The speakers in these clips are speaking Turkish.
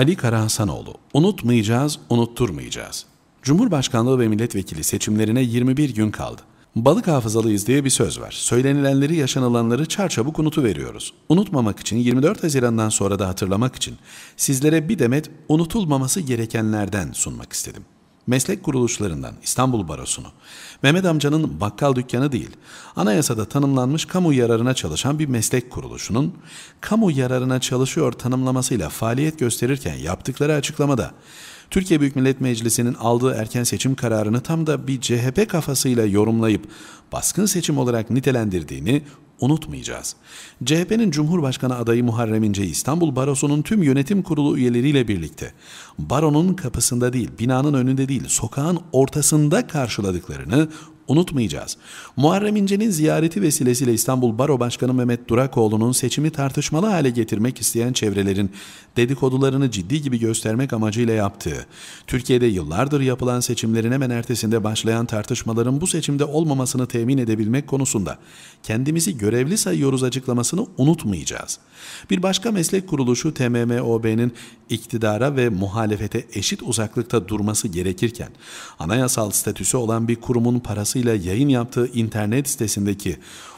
Ali Karahasanoğlu, unutmayacağız, unutturmayacağız. Cumhurbaşkanlığı ve milletvekili seçimlerine 21 gün kaldı. Balık hafızalıyız diye bir söz var. Söylenilenleri, yaşanılanları çarçabuk unutuveriyoruz. Unutmamak için 24 Haziran'dan sonra da hatırlamak için sizlere bir demet unutulmaması gerekenlerden sunmak istedim meslek kuruluşlarından İstanbul Barosu'nu, Mehmet amcanın bakkal dükkanı değil, anayasada tanımlanmış kamu yararına çalışan bir meslek kuruluşunun kamu yararına çalışıyor tanımlamasıyla faaliyet gösterirken yaptıkları açıklamada Türkiye Büyük Millet Meclisi'nin aldığı erken seçim kararını tam da bir CHP kafasıyla yorumlayıp baskın seçim olarak nitelendirdiğini unutmayacağız. CHP'nin Cumhurbaşkanı adayı Muharrem İnce İstanbul Barosu'nun tüm yönetim kurulu üyeleriyle birlikte baronun kapısında değil, binanın önünde değil, sokağın ortasında karşıladıklarını Unutmayacağız. Muharrem İnce'nin ziyareti vesilesiyle İstanbul Baro Başkanı Mehmet Durakoğlu'nun seçimi tartışmalı hale getirmek isteyen çevrelerin dedikodularını ciddi gibi göstermek amacıyla yaptığı, Türkiye'de yıllardır yapılan seçimlerin hemen ertesinde başlayan tartışmaların bu seçimde olmamasını temin edebilmek konusunda kendimizi görevli sayıyoruz açıklamasını unutmayacağız. Bir başka meslek kuruluşu TMMOB'nin iktidara ve muhalefete eşit uzaklıkta durması gerekirken, anayasal statüsü olan bir kurumun parası vasıtasıyla yayın yaptığı internet sitesindeki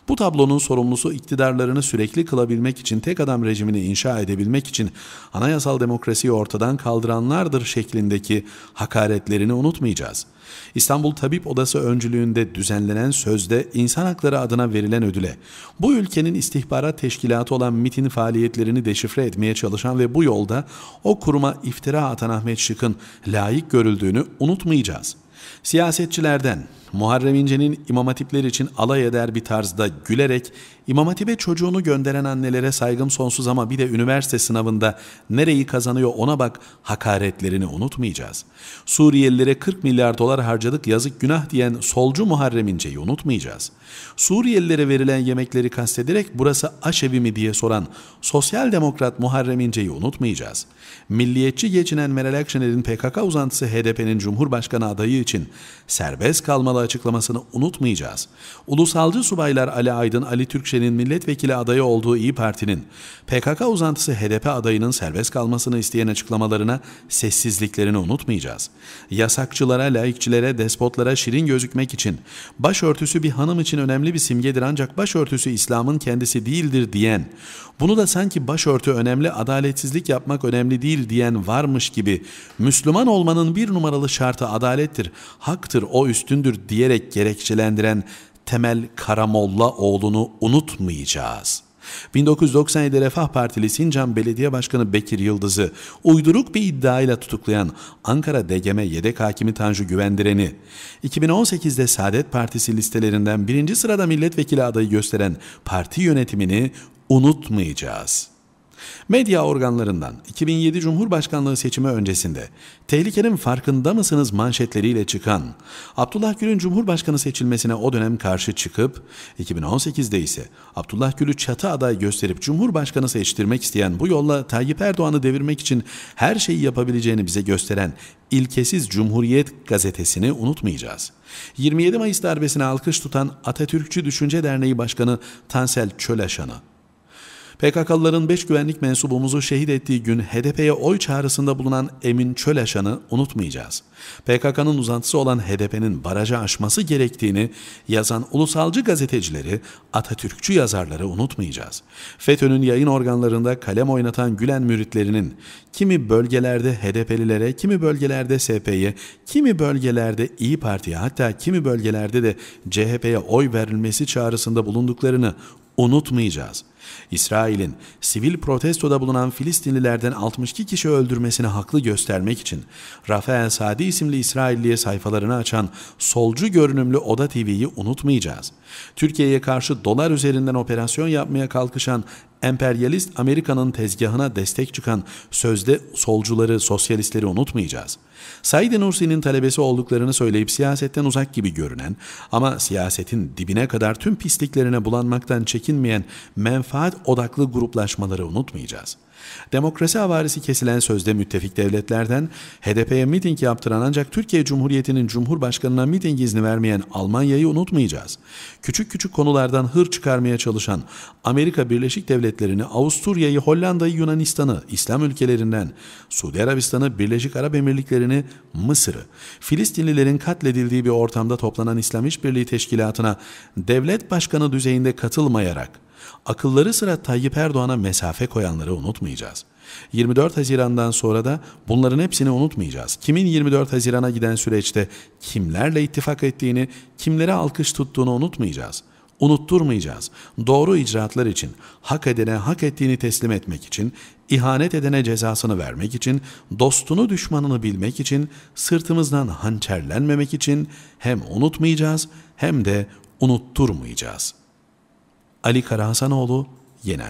bu tablonun sorumlusu iktidarlarını sürekli kılabilmek için tek adam rejimini inşa edebilmek için anayasal demokrasiyi ortadan kaldıranlardır şeklindeki hakaretlerini unutmayacağız. İstanbul Tabip Odası öncülüğünde düzenlenen sözde insan hakları adına verilen ödüle bu ülkenin istihbarat teşkilatı olan MIT'in faaliyetlerini deşifre etmeye çalışan ve bu yolda o kuruma iftira atan Ahmet Şık'ın layık görüldüğünü unutmayacağız. Siyasetçilerden, Muharrem İnce'nin imam hatipler için alay eder bir tarzda gülerek imam hatibe çocuğunu gönderen annelere saygım sonsuz ama bir de üniversite sınavında nereyi kazanıyor ona bak hakaretlerini unutmayacağız. Suriyelilere 40 milyar dolar harcadık yazık günah diyen solcu Muharrem İnce'yi unutmayacağız. Suriyelilere verilen yemekleri kastederek burası aşevi mi diye soran sosyal demokrat Muharrem İnce'yi unutmayacağız. Milliyetçi geçinen Meral Akşener'in PKK uzantısı HDP'nin Cumhurbaşkanı adayı için serbest kalmalı açıklamasını unutmayacağız. Ulusalcı subaylar Ali Aydın, Ali Türkçe'nin milletvekili adayı olduğu İyi Parti'nin PKK uzantısı HDP adayının serbest kalmasını isteyen açıklamalarına sessizliklerini unutmayacağız. Yasakçılara, laikçilere, despotlara şirin gözükmek için başörtüsü bir hanım için önemli bir simgedir ancak başörtüsü İslam'ın kendisi değildir diyen, bunu da sanki başörtü önemli, adaletsizlik yapmak önemli değil diyen varmış gibi Müslüman olmanın bir numaralı şartı adalettir, haktır, o üstündür diyerek gerekçelendiren Temel Karamolla oğlunu unutmayacağız.'' 1997'de Refah Partili Sincan Belediye Başkanı Bekir Yıldız'ı uyduruk bir iddiayla tutuklayan Ankara DGM yedek hakimi Tanju Güvendiren'i, 2018'de Saadet Partisi listelerinden birinci sırada milletvekili adayı gösteren parti yönetimini unutmayacağız.'' Medya organlarından 2007 Cumhurbaşkanlığı seçimi öncesinde tehlikenin farkında mısınız manşetleriyle çıkan Abdullah Gül'ün Cumhurbaşkanı seçilmesine o dönem karşı çıkıp 2018'de ise Abdullah Gül'ü çatı aday gösterip Cumhurbaşkanı seçtirmek isteyen bu yolla Tayyip Erdoğan'ı devirmek için her şeyi yapabileceğini bize gösteren ilkesiz Cumhuriyet gazetesini unutmayacağız. 27 Mayıs darbesine alkış tutan Atatürkçü Düşünce Derneği Başkanı Tansel Çöleşan'ı PKK'lıların 5 güvenlik mensubumuzu şehit ettiği gün HDP'ye oy çağrısında bulunan Emin Çöleşan'ı unutmayacağız. PKK'nın uzantısı olan HDP'nin barajı aşması gerektiğini yazan ulusalcı gazetecileri, Atatürkçü yazarları unutmayacağız. FETÖ'nün yayın organlarında kalem oynatan Gülen müritlerinin kimi bölgelerde HDP'lilere, kimi bölgelerde SP'ye, kimi bölgelerde İyi Parti'ye hatta kimi bölgelerde de CHP'ye oy verilmesi çağrısında bulunduklarını unutmayacağız. İsrail'in sivil protestoda bulunan Filistinlilerden 62 kişi öldürmesini haklı göstermek için Rafael Sadi isimli İsrailliye sayfalarını açan solcu görünümlü Oda TV'yi unutmayacağız. Türkiye'ye karşı dolar üzerinden operasyon yapmaya kalkışan emperyalist Amerika'nın tezgahına destek çıkan sözde solcuları, sosyalistleri unutmayacağız. Said Nursi'nin talebesi olduklarını söyleyip siyasetten uzak gibi görünen ama siyasetin dibine kadar tüm pisliklerine bulanmaktan çekinmeyen menfaat menfaat odaklı gruplaşmaları unutmayacağız. Demokrasi havarisi kesilen sözde müttefik devletlerden HDP'ye miting yaptıran ancak Türkiye Cumhuriyeti'nin Cumhurbaşkanına miting izni vermeyen Almanya'yı unutmayacağız. Küçük küçük konulardan hır çıkarmaya çalışan Amerika Birleşik Devletleri'ni, Avusturya'yı, Hollanda'yı, Yunanistan'ı, İslam ülkelerinden, Suudi Arabistan'ı, Birleşik Arap Emirlikleri'ni, Mısır'ı, Filistinlilerin katledildiği bir ortamda toplanan İslam İşbirliği Teşkilatı'na devlet başkanı düzeyinde katılmayarak Akılları sıra Tayyip Erdoğan'a mesafe koyanları unutmayacağız. 24 Haziran'dan sonra da bunların hepsini unutmayacağız. Kimin 24 Haziran'a giden süreçte kimlerle ittifak ettiğini, kimlere alkış tuttuğunu unutmayacağız.'' unutturmayacağız. Doğru icraatlar için, hak edene hak ettiğini teslim etmek için, ihanet edene cezasını vermek için, dostunu düşmanını bilmek için, sırtımızdan hançerlenmemek için hem unutmayacağız hem de unutturmayacağız.'' Ali Karahasanoğlu, Yeni